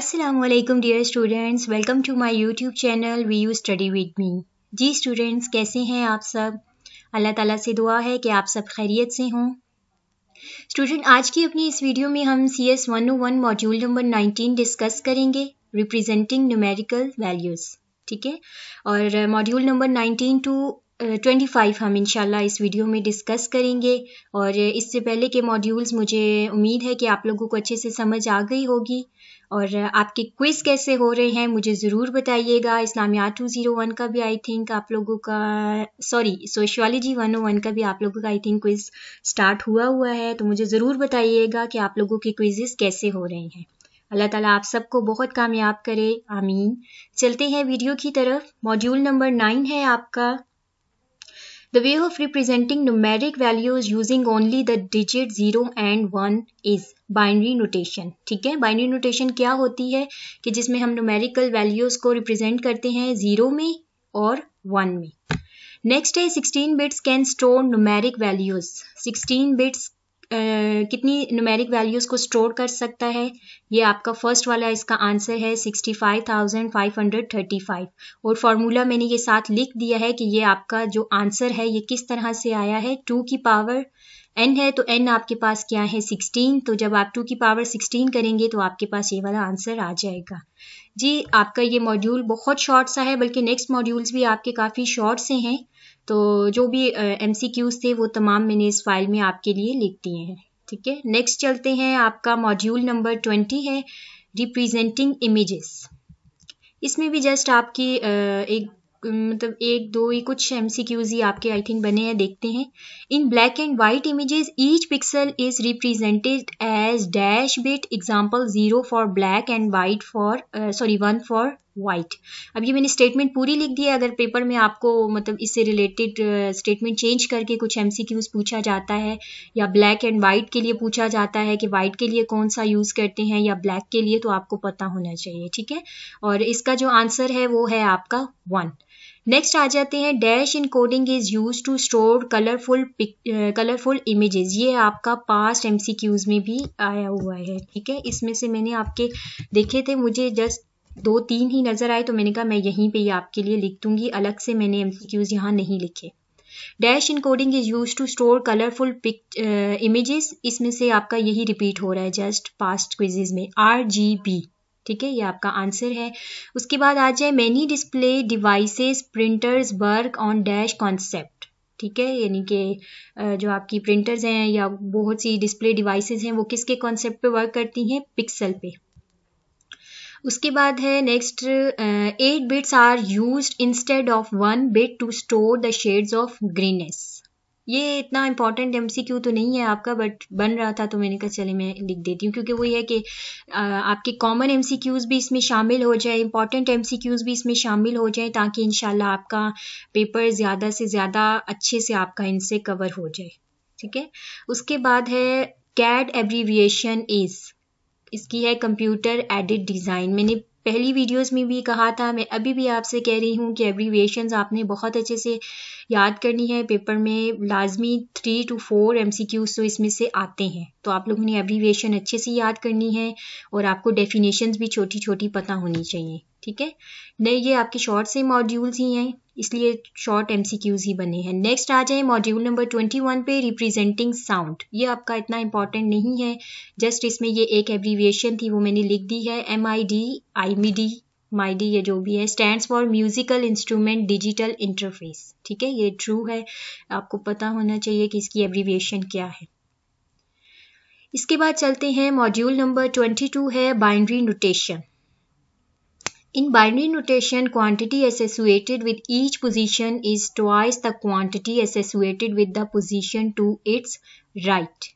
Aslam dear students welcome to my YouTube channel V U study with me जी students कैसे हैं आप सब अल्लाह ताला से दुआ है कि आप सब खैरियत से हों स्टूडेंट आज की अपनी इस वीडियो में हम C S one one module number nineteen discuss करेंगे रिप्रेजेंटिंग न्यूमेरिकल वैल्यूज़ ठीक है और module number nineteen to twenty five हम इंशाल्लाह इस वीडियो में डिस्कस करेंगे और इससे पहले के मॉड्यूल्स मुझे उम्मीद है कि आप लोगों को अच्छे से समझ आ गई होगी और आपके क्विज़ कैसे हो रहे हैं मुझे ज़रूर बताइएगा इस्लामिया टू ज़ीरो वन का भी आई थिंक आप लोगों का सॉरी सोशियोलॉजी वन वन का भी आप लोगों का आई थिंक क्विज़ स्टार्ट हुआ हुआ है तो मुझे ज़रूर बताइएगा कि आप लोगों के क्विज़ कैसे हो रहे हैं अल्लाह ताला आप सबको बहुत कामयाब करे आमीन चलते हैं वीडियो की तरफ मॉड्यूल नंबर नाइन है आपका The way of representing numeric values using only the digit 0 and 1 is binary notation ठीक है बाइनरी नोटेशन क्या होती है कि जिसमें हम न्यूमेरिकल वैल्यूज को रिप्रेजेंट करते हैं जीरो में और वन में नेक्स्ट है sixteen bits can store numeric values sixteen bits कितनी न्यूमेरिक वैल्यूज़ को स्टोर कर सकता है ये आपका फर्स्ट वाला इसका आंसर है sixty five thousand five hundred thirty five और फार्मूला मैंने ये साथ लिख दिया है कि ये आपका जो आंसर है ये किस तरह से आया है टू की पावर एन है तो एन आपके पास क्या है सिक्सटीन तो जब आप टू की पावर सिक्सटीन करेंगे तो आपके पास ये वाला आंसर आ जाएगा जी आपका ये मॉड्यूल बहुत शॉर्ट सा है बल्कि नेक्स्ट मॉड्यूल्स भी आपके काफ़ी शॉर्ट से हैं तो जो भी एम uh, थे वो तमाम मैंने इस फाइल में आपके लिए लिख दिए हैं ठीक है नेक्स्ट चलते हैं आपका मॉड्यूल नंबर ट्वेंटी है रिप्रेजेंटिंग इमेजेस इसमें भी जस्ट आपकी uh, एक मतलब एक दो ही कुछ एम ही आपके आई थिंक बने हैं देखते हैं in black and white images each pixel is represented as dash bit example zero for black and white for sorry one for white अब ये मैंने स्टेटमेंट पूरी लिख दी है अगर पेपर में आपको मतलब इससे रिलेटेड स्टेटमेंट चेंज करके कुछ एम पूछा जाता है या ब्लैक एंड वाइट के लिए पूछा जाता है कि वाइट के लिए कौन सा यूज़ करते हैं या ब्लैक के लिए तो आपको पता होना चाहिए ठीक है और इसका जो आंसर है वो है आपका वन नेक्स्ट आ जाते हैं dash encoding is use to store colourful colourful images ये आपका पास्ट एमसीक्यूज में भी आया हुआ है ठीक है इसमें से मैंने आपके देखे थे मुझे जस्ट दो तीन ही नज़र आए तो मैंने कहा मैं यहीं पे ही आपके लिए लिख दूंगी अलग से मैंने एम सी यहाँ नहीं लिखे dash encoding is use to store colourful pic images इसमें से आपका यही रिपीट हो रहा है जस्ट पास्ट क्विजेज में आर जी बी ठीक है ये आपका आंसर है उसके बाद आ जाए many display devices printers work on dash concept ठीक है यानी कि uh, जो आपकी प्रिंटर्स हैं या बहुत सी डिस्प्ले डिवाइसेस हैं वो किसके कॉन्सेप्ट पे वर्क करती हैं पिक्सल पे उसके बाद है next eight bits are use instead of one bit to store the shades of greenness ये इतना इंपॉर्टेंट एम तो नहीं है आपका बट बन रहा था तो मैंने कहा चले मैं लिख देती हूँ क्योंकि वो ये है कि uh, आपके कॉमन एम भी इसमें शामिल हो जाए इंपॉर्टेंट एम भी इसमें शामिल हो जाए ताकि इन आपका पेपर ज़्यादा से ज़्यादा अच्छे से आपका इनसे कवर हो जाए ठीक है उसके बाद है कैड एब्रीविएशन इज़ इसकी है कंप्यूटर एडिट डिज़ाइन मैंने पहली वीडियोस में भी कहा था मैं अभी भी आपसे कह रही हूँ कि एब्रीवेशंस आपने बहुत अच्छे से याद करनी है पेपर में लाजमी थ्री टू फोर एम तो इसमें से आते हैं तो आप लोगों ने एब्रीविएशन अच्छे से याद करनी है और आपको डेफिनेशंस भी छोटी छोटी पता होनी चाहिए ठीक है नहीं ये आपके शॉर्ट से मॉड्यूल्स ही हैं इसलिए शॉर्ट एमसीक्यूज ही बने हैं नेक्स्ट आ जाए मॉड्यूल नंबर ट्वेंटी वन पे रिप्रेजेंटिंग साउंड ये आपका इतना इंपॉर्टेंट नहीं है जस्ट इसमें ये एक एब्रीविएशन थी वो मैंने लिख दी है M I D I me D D ये जो भी है stand for musical instrument digital interface ठीक है ये ट्रू है आपको पता होना चाहिए कि इसकी एब्रीविएशन क्या है इसके बाद चलते हैं मॉड्यूल नंबर ट्वेंटी टू है binary notation in binary notation quantity associated with each position is twice the quantity associated with the position to its right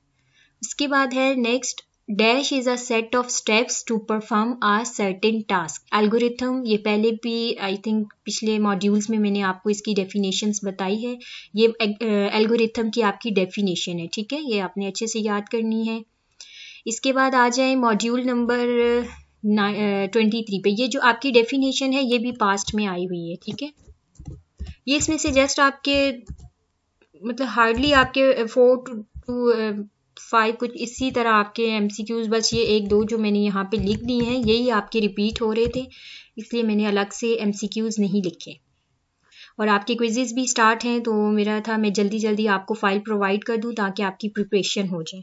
इसके बाद है next dash is a set of steps to perform a certain task algorithm ये पहले भी I think पिछले modules में मैंने आपको इसकी डेफिनेशंस बताई है ये एल्गोरिथम की आपकी डेफिनेशन है ठीक है ये आपने अच्छे से याद करनी है इसके बाद आ जाए मॉड्यूल नंबर ट्वेंटी थ्री पे ये जो आपकी डेफिनेशन है ये भी पास्ट में आई हुई है ठीक है ये इसमें से जस्ट आपके मतलब हार्डली आपके फोर टू फाइव कुछ इसी तरह आपके एम बस ये एक दो जो मैंने यहाँ पे लिख दिए हैं यही आपके रिपीट हो रहे थे इसलिए मैंने अलग से एम नहीं लिखे और आपके क्विजेज भी स्टार्ट हैं तो मेरा था मैं जल्दी जल्दी आपको फाइल प्रोवाइड कर दूँ ताकि आपकी प्रिपरेशन हो जाए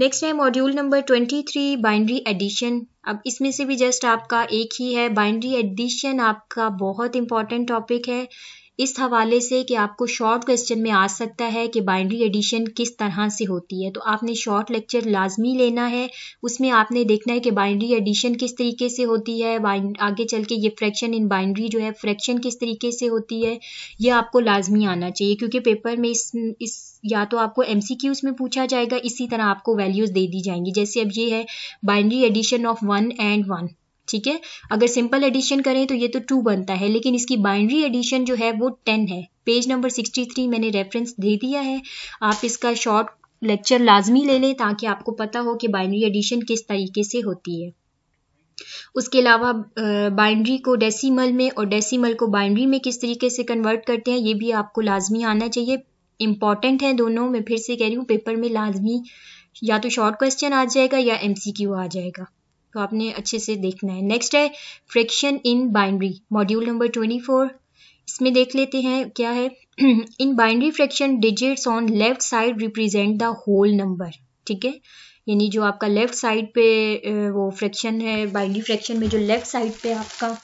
नेक्स्ट है मॉड्यूल नंबर 23 बाइनरी एडिशन अब इसमें से भी जस्ट आपका एक ही है बाइनरी एडिशन आपका बहुत इंपॉर्टेंट टॉपिक है इस हवाले से कि आपको शॉर्ट क्वेश्चन में आ सकता है कि बाइंड्री एडिशन किस तरह से होती है तो आपने शॉर्ट लेक्चर लाजमी लेना है उसमें आपने देखना है कि बाइंड्री एडिशन किस तरीके से होती है आगे चल के ये फ्रैक्शन इन बाइंड्री जो है फ्रैक्शन किस तरीके से होती है यह आपको लाजमी आना चाहिए क्योंकि पेपर में इस, इस या तो आपको एम में पूछा जाएगा इसी तरह आपको वैल्यूज़ दे दी जाएंगी जैसे अब ये है binary addition of one and one ठीक है अगर सिंपल एडिशन करें तो ये तो टू बनता है लेकिन इसकी बाइंड्री एडिशन जो है वो टेन है पेज नंबर सिक्सटी थ्री मैंने रेफरेंस दे दिया है आप इसका शॉर्ट लेक्चर लाजमी ले लें ताकि आपको पता हो कि बाइंड्री एडिशन किस तरीके से होती है उसके अलावा बाइंड्री को डेसीमल में और डेसीमल को बाइंड्री में किस तरीके से कन्वर्ट करते हैं ये भी आपको लाजमी आना चाहिए इम्पॉर्टेंट है दोनों मैं फिर से कह रही हूँ पेपर में लाजमी या तो शॉर्ट क्वेश्चन आ जाएगा या एमसीक्यू आ जाएगा तो आपने अच्छे से देखना है नेक्स्ट है fraction in binary module number twenty four इसमें देख लेते हैं क्या है in binary fraction digits on left side represent the whole number ठीक है यानी जो आपका लेफ्ट साइड पे वो फ्रैक्शन है बाइंड्री फ्रैक्शन में जो लेफ्ट साइड पे आपका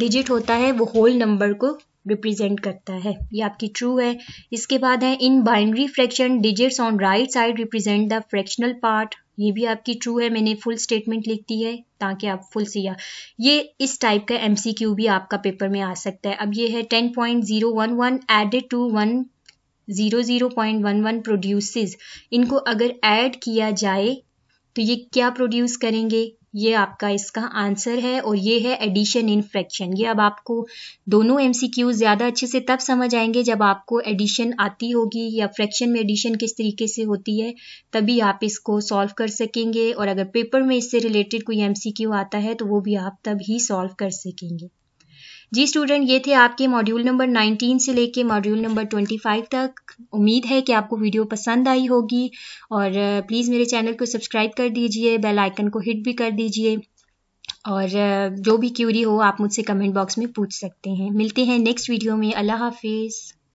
डिजिट होता है वो होल नंबर को रिप्रेजेंट करता है ये आपकी ट्रू है इसके बाद है in binary fraction digits on right side represent the fractional part ये भी आपकी ट्रू है मैंने फुल स्टेटमेंट लिख दी है ताकि आप फुल सी ये इस टाइप का एम भी आपका पेपर में आ सकता है अब ये है ten point zero one one added to one zero zero point one one produces इनको अगर ऐड किया जाए तो ये क्या प्रोड्यूस करेंगे ये आपका इसका आंसर है और ये है एडिशन इन फ्रैक्शन ये अब आपको दोनों एम ज़्यादा अच्छे से तब समझ आएंगे जब आपको एडिशन आती होगी या फ्रैक्शन में एडिशन किस तरीके से होती है तभी आप इसको सॉल्व कर सकेंगे और अगर पेपर में इससे रिलेटेड कोई एम आता है तो वो भी आप तब ही सॉल्व कर सकेंगे जी स्टूडेंट ये थे आपके मॉड्यूल नंबर 19 से लेके मॉड्यूल नंबर 25 तक उम्मीद है कि आपको वीडियो पसंद आई होगी और प्लीज़ uh, मेरे चैनल को सब्सक्राइब कर दीजिए बेल आइकन को हिट भी कर दीजिए और uh, जो भी क्यूरी हो आप मुझसे कमेंट बॉक्स में पूछ सकते हैं मिलते हैं नेक्स्ट वीडियो में अल्लाह हाफिज़